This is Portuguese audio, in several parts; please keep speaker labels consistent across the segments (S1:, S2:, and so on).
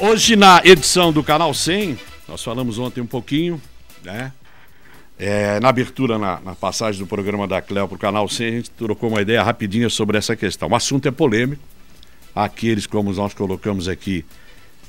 S1: Hoje na edição do Canal 100, nós falamos ontem um pouquinho, né? É, na abertura, na, na, passagem do programa da Cléo para o Canal 100, a gente trocou uma ideia rapidinha sobre essa questão. O assunto é polêmico. Aqueles, como nós colocamos aqui,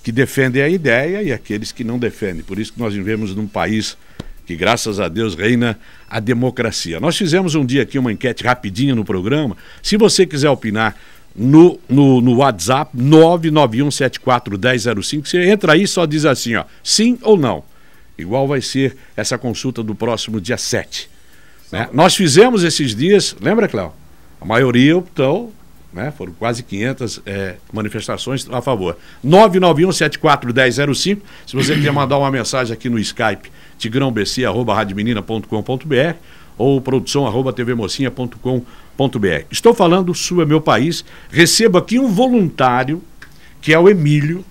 S1: que defendem a ideia e aqueles que não defendem. Por isso que nós vivemos num país que, graças a Deus, reina a democracia. Nós fizemos um dia aqui uma enquete rapidinha no programa. Se você quiser opinar no, no, no WhatsApp 991741005. Você entra aí e só diz assim, ó, sim ou não. Igual vai ser essa consulta do próximo dia 7. Né? Nós fizemos esses dias, lembra, Cléo? A maioria optou, né? foram quase 500 é, manifestações a favor. 991741005. Se você quer mandar uma mensagem aqui no Skype, tigrãobc.com.br ou produção@tvmocinha.com.br. Estou falando Sul é meu país. Recebo aqui um voluntário que é o Emílio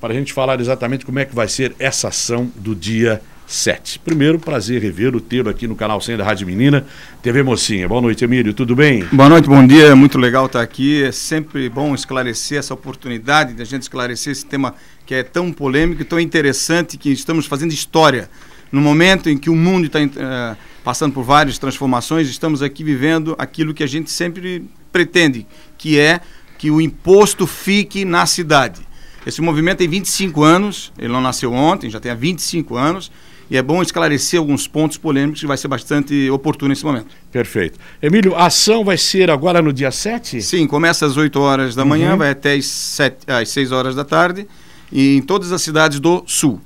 S1: para a gente falar exatamente como é que vai ser essa ação do dia 7. Primeiro, prazer rever o tê-lo aqui no canal 100 da Rádio Menina, TV Mocinha. Boa noite, Emílio, tudo bem?
S2: Boa noite, bom dia, é muito legal estar aqui. É sempre bom esclarecer essa oportunidade de a gente esclarecer esse tema que é tão polêmico e tão interessante que estamos fazendo história. No momento em que o mundo está. Uh passando por várias transformações, estamos aqui vivendo aquilo que a gente sempre pretende, que é que o imposto fique na cidade. Esse movimento tem 25 anos, ele não nasceu ontem, já tem há 25 anos, e é bom esclarecer alguns pontos polêmicos que vai ser bastante oportuno nesse momento. Perfeito. Emílio, a ação vai ser agora no dia 7? Sim, começa às 8 horas da manhã, uhum. vai até às, 7, às 6 horas da tarde, e em todas as cidades do Sul.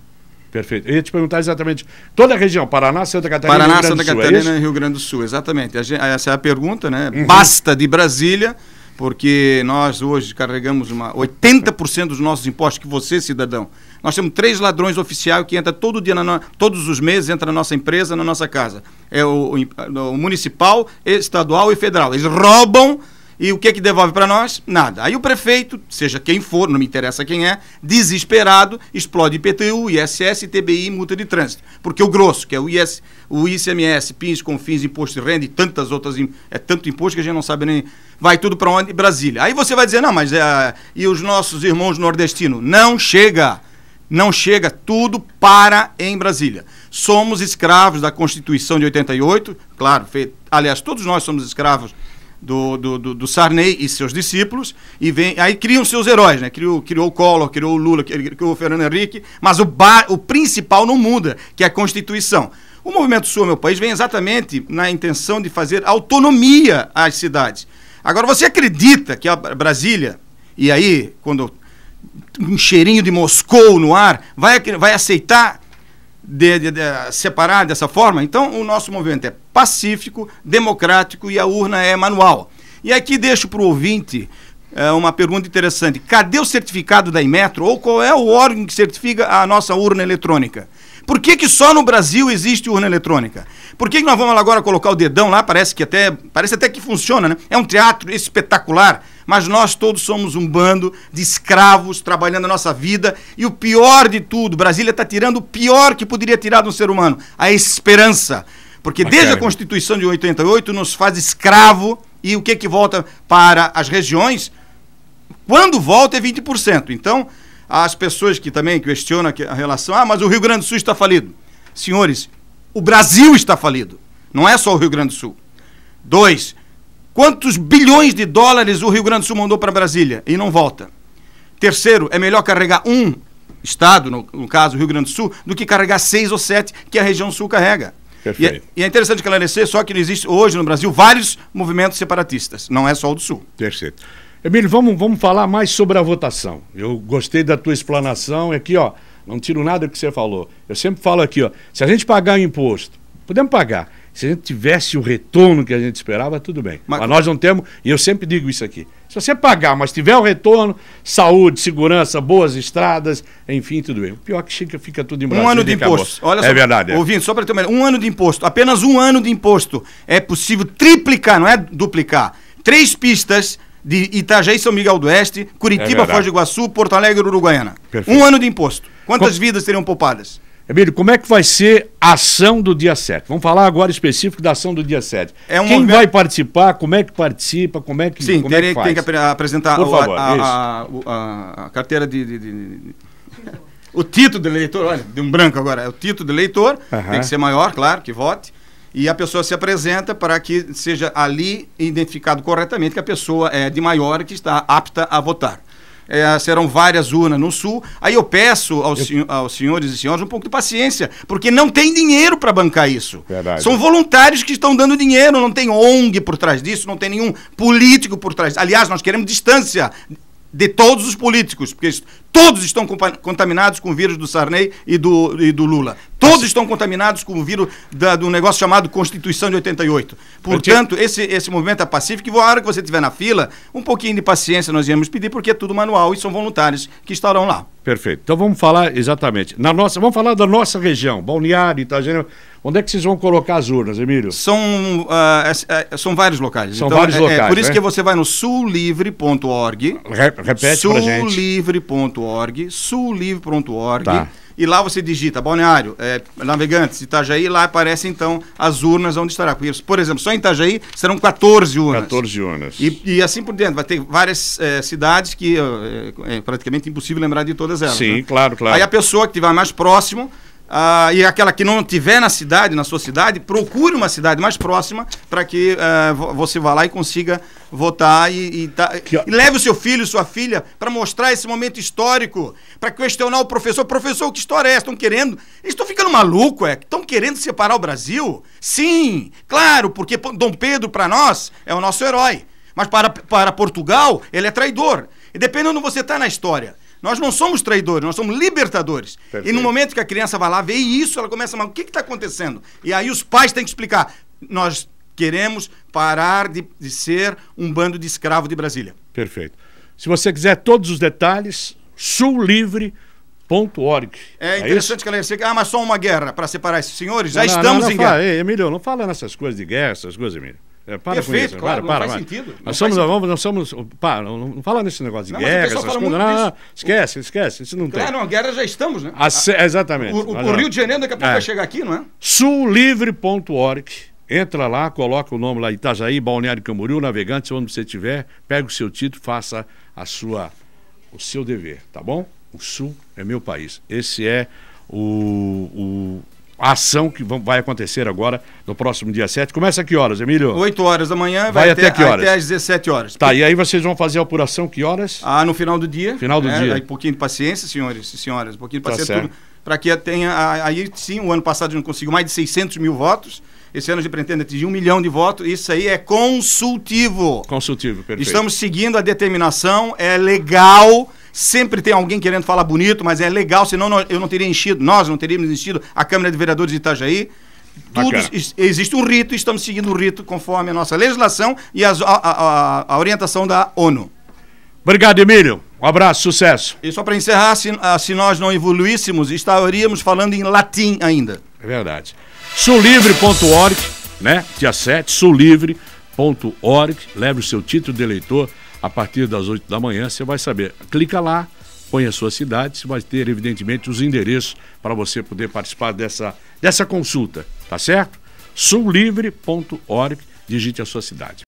S2: Perfeito. Eu ia te perguntar exatamente toda a região, Paraná,
S1: Santa Catarina, Paraná, Rio Grande Santa do Sul, Paraná, é Santa Catarina,
S2: é Rio Grande do Sul, exatamente. essa é a pergunta, né? Uhum. Basta de Brasília, porque nós hoje carregamos uma 80% dos nossos impostos que você, cidadão. Nós temos três ladrões oficiais que entra todo dia, na, todos os meses, entra na nossa empresa, na nossa casa. É o, o, o municipal, estadual e federal. Eles roubam e o que é que devolve para nós? Nada. Aí o prefeito, seja quem for, não me interessa quem é, desesperado, explode IPTU, ISS, TBI multa de trânsito. Porque o grosso, que é o, IS, o ICMS, PINS, CONFINS, imposto de renda e tantas outras, é tanto imposto que a gente não sabe nem, vai tudo para onde? Brasília. Aí você vai dizer, não, mas é, e os nossos irmãos nordestinos? Não chega. Não chega, tudo para em Brasília. Somos escravos da Constituição de 88, claro, fe, aliás, todos nós somos escravos do, do, do, do, Sarney e seus discípulos, e vem, aí criam seus heróis, né? Criou, criou o Collor, criou o Lula, criou o Fernando Henrique, mas o, bar, o principal não muda, que é a Constituição. O Movimento Sul Meu País vem exatamente na intenção de fazer autonomia às cidades. Agora, você acredita que a Brasília, e aí, quando um cheirinho de Moscou no ar, vai, vai aceitar de, de, de, separar dessa forma? Então, o nosso movimento é pacífico, democrático e a urna é manual. E aqui deixo para o ouvinte é, uma pergunta interessante: cadê o certificado da Imetro ou qual é o órgão que certifica a nossa urna eletrônica? Por que, que só no Brasil existe urna eletrônica? Por que, que nós vamos agora colocar o dedão lá? Parece que até parece até que funciona, né? É um teatro espetacular mas nós todos somos um bando de escravos trabalhando a nossa vida. E o pior de tudo, Brasília está tirando o pior que poderia tirar de um ser humano: a esperança. Porque desde a Constituição de 88 nos faz escravo e o que que volta para as regiões? Quando volta é 20%. Então, as pessoas que também questionam a relação, ah, mas o Rio Grande do Sul está falido. Senhores, o Brasil está falido. Não é só o Rio Grande do Sul. Dois, Quantos bilhões de dólares o Rio Grande do Sul mandou para Brasília e não volta? Terceiro, é melhor carregar um estado, no, no caso Rio Grande do Sul, do que carregar seis ou sete que a região sul carrega. E é, e é, interessante esclarecer só que não existe hoje no Brasil vários movimentos separatistas, não é
S1: só o do Sul. Perfeito. Emílio, vamos, vamos falar mais sobre a votação. Eu gostei da tua explanação aqui, é ó. Não tiro nada do que você falou. Eu sempre falo aqui, ó. Se a gente pagar o imposto, podemos pagar. Se a gente tivesse o retorno que a gente esperava, tudo bem. Mas, mas nós não temos, e eu sempre digo isso aqui. Se você pagar, mas tiver o retorno, saúde, segurança, boas estradas, enfim, tudo bem. O pior
S2: é que fica, fica tudo em Brasília. Um ano de imposto. Acabou. Olha é só, é verdade. Ouvindo, só para ter uma um ano de imposto. Apenas um ano de imposto. É possível triplicar, não é duplicar. Três pistas, de Itajaí, São Miguel do Oeste, Curitiba, é Foz do Iguaçu, Porto Alegre, Uruguaiana. Perfeito. Um ano de imposto. Quantas Com... vidas seriam poupadas? Emílio, como é que vai ser a ação do dia
S1: 7? Vamos falar agora específico da ação do dia 7. É um Quem movimento... vai participar, como é que participa, como é
S2: que Sim, como terei, é que faz? tem que apresentar favor, a, a, a, a, carteira de, de, de... o título do eleitor, olha, de um branco agora, é o título do eleitor, uh -huh. tem que ser maior, claro, que vote. E a pessoa se apresenta para que seja ali identificado corretamente que a pessoa é de maior e que está apta a votar é, serão várias urnas no Sul. Aí eu peço aos, eu... aos senhores e senhoras um pouco de paciência, porque não tem dinheiro para bancar isso. Verdade. São voluntários que estão dando dinheiro, não tem ONG por trás disso, não tem nenhum político por trás. Aliás, nós queremos distância de todos os políticos, porque todos estão contaminados com o vírus do Sarney e do, e do Lula. Todos estão contaminados com o vírus da, do negócio chamado Constituição de 88. Portanto, esse, esse movimento é pacífico. E a hora que você estiver na fila, um pouquinho de paciência nós iremos pedir, porque é tudo manual e são voluntários que estarão lá.
S1: Perfeito. Então vamos falar exatamente. Na nossa, vamos falar da nossa região, Balneário, Itajaí. Onde é que vocês
S2: vão colocar as urnas, Emílio? São, uh, é, é, são vários locais. São então, vários é, é, locais. por isso né? que você vai no sullivre.org. Re repete sul pra gente. sullivre.org, sullivre.org. Tá e lá você digita Balneário, é, Navegantes, Itajaí, lá aparecem então as urnas onde estará. Por exemplo, só em Itajaí serão 14 urnas. 14 urnas. E, e assim por dentro, vai ter várias é, cidades que é, é, praticamente impossível lembrar de todas elas. Sim, né? claro, claro. Aí a pessoa que estiver mais próximo Uh, e aquela que não tiver na cidade, na sua cidade, procure uma cidade mais próxima para que uh, você vá lá e consiga votar e, e, tá, e leve o seu filho, sua filha, para mostrar esse momento histórico, para questionar o professor. Professor, que história é essa? Estão querendo? estão ficando maluco, é? Estão querendo separar o Brasil? Sim, claro, porque Dom Pedro, para nós, é o nosso herói. Mas para, para Portugal, ele é traidor. E dependendo de onde você está na história. Nós não somos traidores, nós somos libertadores. Perfeito. E no momento que a criança vai lá, vê isso, ela começa a falar, o que está acontecendo? E aí os pais têm que explicar. Nós queremos parar de, de ser um bando de escravo de Brasília. Perfeito. Se você quiser todos os detalhes, sullivre.org. É, é interessante é que ela disse, ah, mas só uma guerra para separar esses senhores? Já não, estamos não, em fala, guerra.
S1: Ei, Emílio, não fala nessas coisas de guerra, essas coisas, Emílio. É, para Perfeito, isso, claro, para, não para, faz para. sentido. Nós não somos, Vamos, nós somos, para, não, não fala nesse negócio de não, guerra, essas coisas, não, não, esquece, esquece, isso não claro, tem.
S2: não, guerra já estamos, né?
S1: A, ah, a, exatamente. O, o, o, Rio de Janeiro daqui a pouco é. vai chegar aqui, não é? sullivre.org, entra lá, coloca o nome lá, Itajaí, Balneário Camboriú, Navegante onde você estiver, pega o seu título, faça a sua, o seu dever, tá bom? O Sul é meu país. Esse é o, o a ação que vai acontecer agora no próximo dia 7. Começa a que horas, Emílio? 8 horas da manhã, vai, vai até, até, que horas? até
S2: às 17 horas. Tá, e aí vocês vão fazer a apuração que horas? Ah, no final do dia. Final do é, dia. Aí, um pouquinho de paciência, senhores e senhoras, um pouquinho de tá paciência tá tudo, para que tenha aí sim, o ano passado não conseguiu mais de 600 mil votos. Esse ano a gente pretende atingir um milhão de votos. Isso aí é consultivo. Consultivo, perfeito. Estamos seguindo a determinação, é legal Sempre tem alguém querendo falar bonito, mas é legal, senão não, eu não teria enchido, nós não teríamos enchido a Câmara de Vereadores de Itajaí. Tudo, existe um rito e estamos seguindo o rito conforme a nossa legislação e as, a, a, a orientação da ONU. Obrigado, Emílio. Um abraço, sucesso. E só para encerrar, se, ah, se nós não evoluíssemos, estaríamos falando em latim ainda.
S1: É verdade. Sulivre.org, né? Dia 7, sulivre.org. Leve o seu título de eleitor a partir das 8 da manhã, você vai saber. Clica lá, põe a sua cidade, você vai ter, evidentemente, os endereços para você poder participar dessa, dessa consulta, tá certo? soulivre.org, digite a sua cidade.